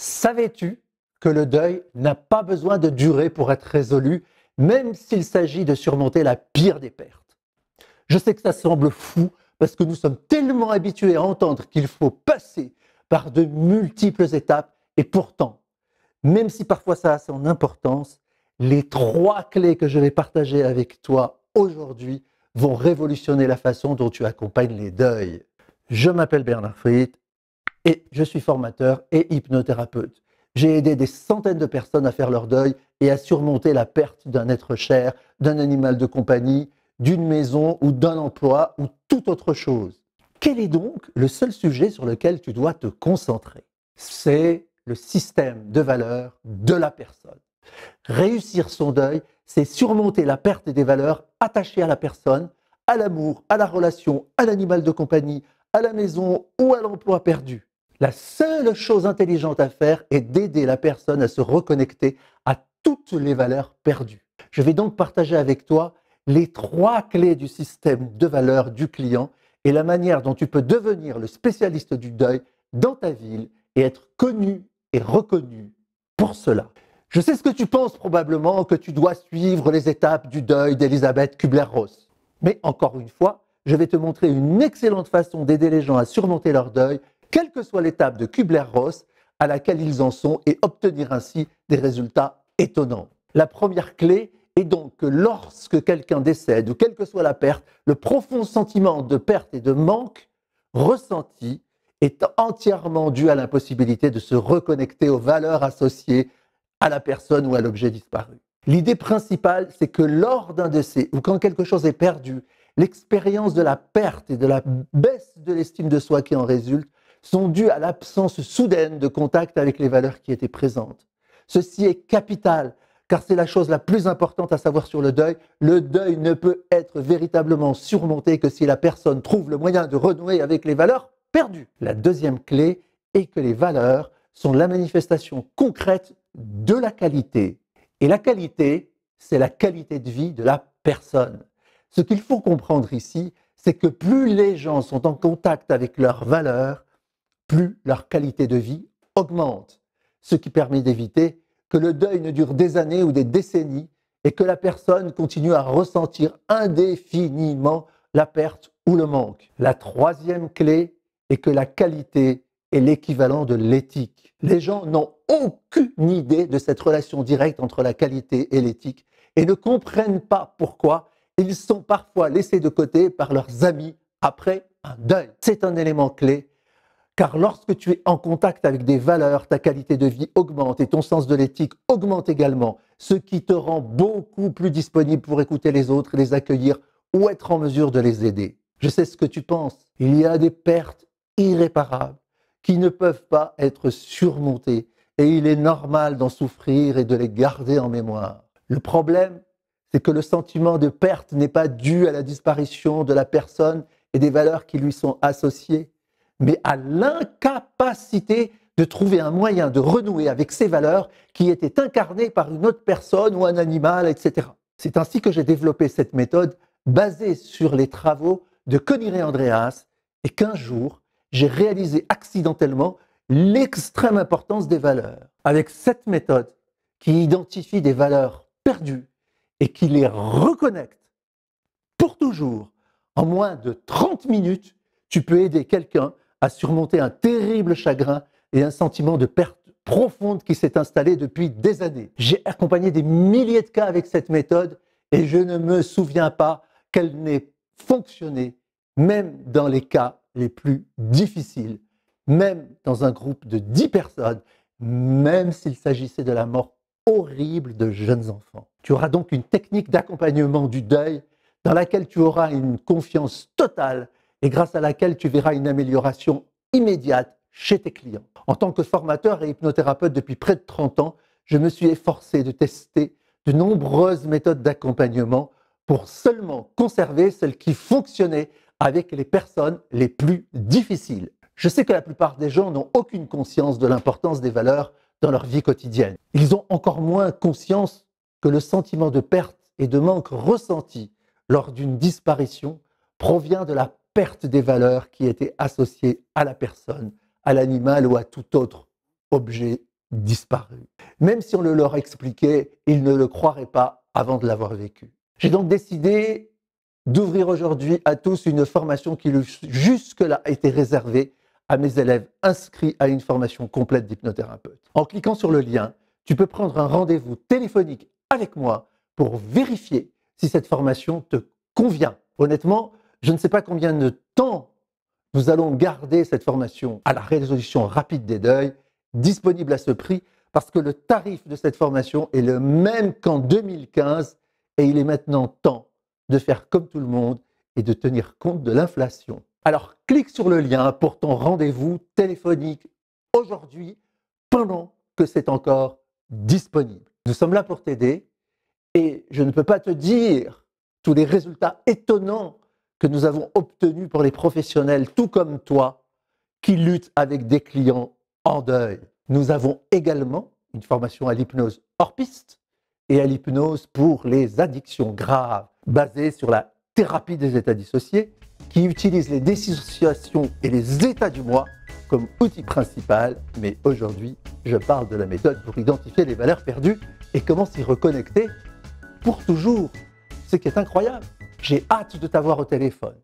Savais-tu que le deuil n'a pas besoin de durer pour être résolu, même s'il s'agit de surmonter la pire des pertes Je sais que ça semble fou parce que nous sommes tellement habitués à entendre qu'il faut passer par de multiples étapes et pourtant, même si parfois ça a son importance, les trois clés que je vais partager avec toi aujourd'hui vont révolutionner la façon dont tu accompagnes les deuils. Je m'appelle Bernard Fried et je suis formateur et hypnothérapeute. J'ai aidé des centaines de personnes à faire leur deuil et à surmonter la perte d'un être cher, d'un animal de compagnie, d'une maison ou d'un emploi ou toute autre chose. Quel est donc le seul sujet sur lequel tu dois te concentrer C'est le système de valeurs de la personne. Réussir son deuil, c'est surmonter la perte des valeurs attachées à la personne, à l'amour, à la relation, à l'animal de compagnie, à la maison ou à l'emploi perdu. La seule chose intelligente à faire est d'aider la personne à se reconnecter à toutes les valeurs perdues. Je vais donc partager avec toi les trois clés du système de valeurs du client et la manière dont tu peux devenir le spécialiste du deuil dans ta ville et être connu et reconnu pour cela. Je sais ce que tu penses probablement que tu dois suivre les étapes du deuil d'Elisabeth Kubler-Ross. Mais encore une fois, je vais te montrer une excellente façon d'aider les gens à surmonter leur deuil quelle que soit l'étape de Kubler-Ross à laquelle ils en sont et obtenir ainsi des résultats étonnants. La première clé est donc que lorsque quelqu'un décède ou quelle que soit la perte, le profond sentiment de perte et de manque ressenti est entièrement dû à l'impossibilité de se reconnecter aux valeurs associées à la personne ou à l'objet disparu. L'idée principale, c'est que lors d'un décès ou quand quelque chose est perdu, l'expérience de la perte et de la baisse de l'estime de soi qui en résulte sont dues à l'absence soudaine de contact avec les valeurs qui étaient présentes. Ceci est capital, car c'est la chose la plus importante à savoir sur le deuil. Le deuil ne peut être véritablement surmonté que si la personne trouve le moyen de renouer avec les valeurs perdues. La deuxième clé est que les valeurs sont la manifestation concrète de la qualité. Et la qualité, c'est la qualité de vie de la personne. Ce qu'il faut comprendre ici, c'est que plus les gens sont en contact avec leurs valeurs, plus leur qualité de vie augmente, ce qui permet d'éviter que le deuil ne dure des années ou des décennies et que la personne continue à ressentir indéfiniment la perte ou le manque. La troisième clé est que la qualité est l'équivalent de l'éthique. Les gens n'ont aucune idée de cette relation directe entre la qualité et l'éthique et ne comprennent pas pourquoi ils sont parfois laissés de côté par leurs amis après un deuil. C'est un élément clé car lorsque tu es en contact avec des valeurs, ta qualité de vie augmente et ton sens de l'éthique augmente également, ce qui te rend beaucoup plus disponible pour écouter les autres, les accueillir ou être en mesure de les aider. Je sais ce que tu penses. Il y a des pertes irréparables qui ne peuvent pas être surmontées et il est normal d'en souffrir et de les garder en mémoire. Le problème, c'est que le sentiment de perte n'est pas dû à la disparition de la personne et des valeurs qui lui sont associées mais à l'incapacité de trouver un moyen de renouer avec ces valeurs qui étaient incarnées par une autre personne ou un animal, etc. C'est ainsi que j'ai développé cette méthode basée sur les travaux de Coniré Andreas et qu'un jour, j'ai réalisé accidentellement l'extrême importance des valeurs. Avec cette méthode qui identifie des valeurs perdues et qui les reconnecte pour toujours, en moins de 30 minutes, tu peux aider quelqu'un à surmonter un terrible chagrin et un sentiment de perte profonde qui s'est installé depuis des années. J'ai accompagné des milliers de cas avec cette méthode et je ne me souviens pas qu'elle n'ait fonctionné, même dans les cas les plus difficiles, même dans un groupe de 10 personnes, même s'il s'agissait de la mort horrible de jeunes enfants. Tu auras donc une technique d'accompagnement du deuil dans laquelle tu auras une confiance totale et grâce à laquelle tu verras une amélioration immédiate chez tes clients. En tant que formateur et hypnothérapeute depuis près de 30 ans, je me suis efforcé de tester de nombreuses méthodes d'accompagnement pour seulement conserver celles qui fonctionnaient avec les personnes les plus difficiles. Je sais que la plupart des gens n'ont aucune conscience de l'importance des valeurs dans leur vie quotidienne. Ils ont encore moins conscience que le sentiment de perte et de manque ressenti lors d'une disparition provient de la des valeurs qui étaient associées à la personne, à l'animal ou à tout autre objet disparu. Même si on le leur expliquait, ils ne le croiraient pas avant de l'avoir vécu. J'ai donc décidé d'ouvrir aujourd'hui à tous une formation qui jusque-là était réservée à mes élèves inscrits à une formation complète d'hypnothérapeute. En cliquant sur le lien, tu peux prendre un rendez-vous téléphonique avec moi pour vérifier si cette formation te convient. Honnêtement, je ne sais pas combien de temps nous allons garder cette formation à la résolution rapide des deuils, disponible à ce prix, parce que le tarif de cette formation est le même qu'en 2015, et il est maintenant temps de faire comme tout le monde et de tenir compte de l'inflation. Alors clique sur le lien pour ton rendez-vous téléphonique aujourd'hui, pendant que c'est encore disponible. Nous sommes là pour t'aider, et je ne peux pas te dire tous les résultats étonnants que nous avons obtenu pour les professionnels, tout comme toi, qui luttent avec des clients en deuil. Nous avons également une formation à l'hypnose hors piste et à l'hypnose pour les addictions graves, basée sur la thérapie des états dissociés, qui utilise les dissociations et les états du moi comme outil principal. Mais aujourd'hui, je parle de la méthode pour identifier les valeurs perdues et comment s'y reconnecter pour toujours, ce qui est incroyable. J'ai hâte de t'avoir au téléphone.